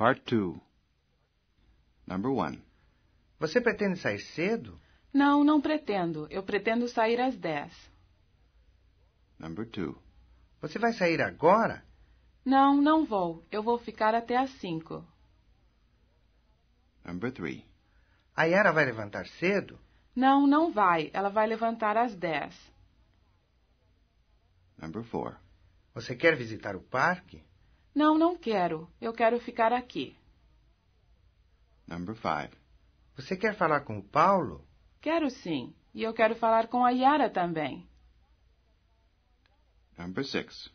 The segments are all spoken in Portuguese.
Part 2 Number 1 Você pretende sair cedo? Não, não pretendo. Eu pretendo sair às 10. Number 2 Você vai sair agora? Não, não vou. Eu vou ficar até às 5. Number 3 A Yara vai levantar cedo? Não, não vai. Ela vai levantar às 10. Number 4 Você quer visitar o parque? Não, não quero. Eu quero ficar aqui. Number five. Você quer falar com o Paulo? Quero sim. E eu quero falar com a Yara também. Number six.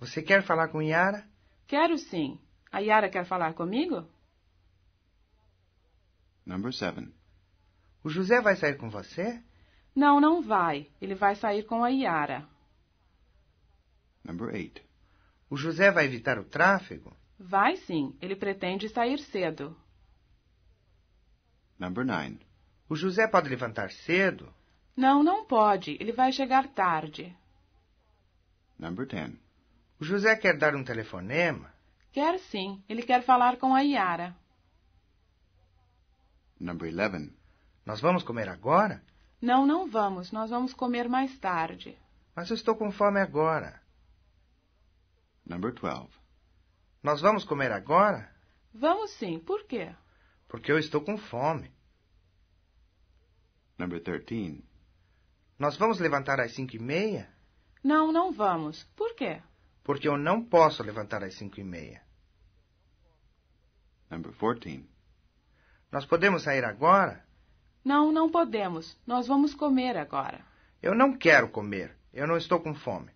Você quer falar com Yara? Quero sim. A Yara quer falar comigo? Number seven. O José vai sair com você? Não, não vai. Ele vai sair com a Yara. Number eight. O José vai evitar o tráfego? Vai sim, ele pretende sair cedo. Number nine. O José pode levantar cedo? Não, não pode. Ele vai chegar tarde. Number ten. O José quer dar um telefonema? Quer sim. Ele quer falar com a Yara. Number eleven. Nós vamos comer agora? Não, não vamos. Nós vamos comer mais tarde. Mas eu estou com fome agora. Number 12. Nós vamos comer agora? Vamos sim. Por quê? Porque eu estou com fome. Number 13. Nós vamos levantar às cinco e meia? Não, não vamos. Por quê? Porque eu não posso levantar às cinco e meia. Number 14. Nós podemos sair agora? Não, não podemos. Nós vamos comer agora. Eu não quero comer. Eu não estou com fome.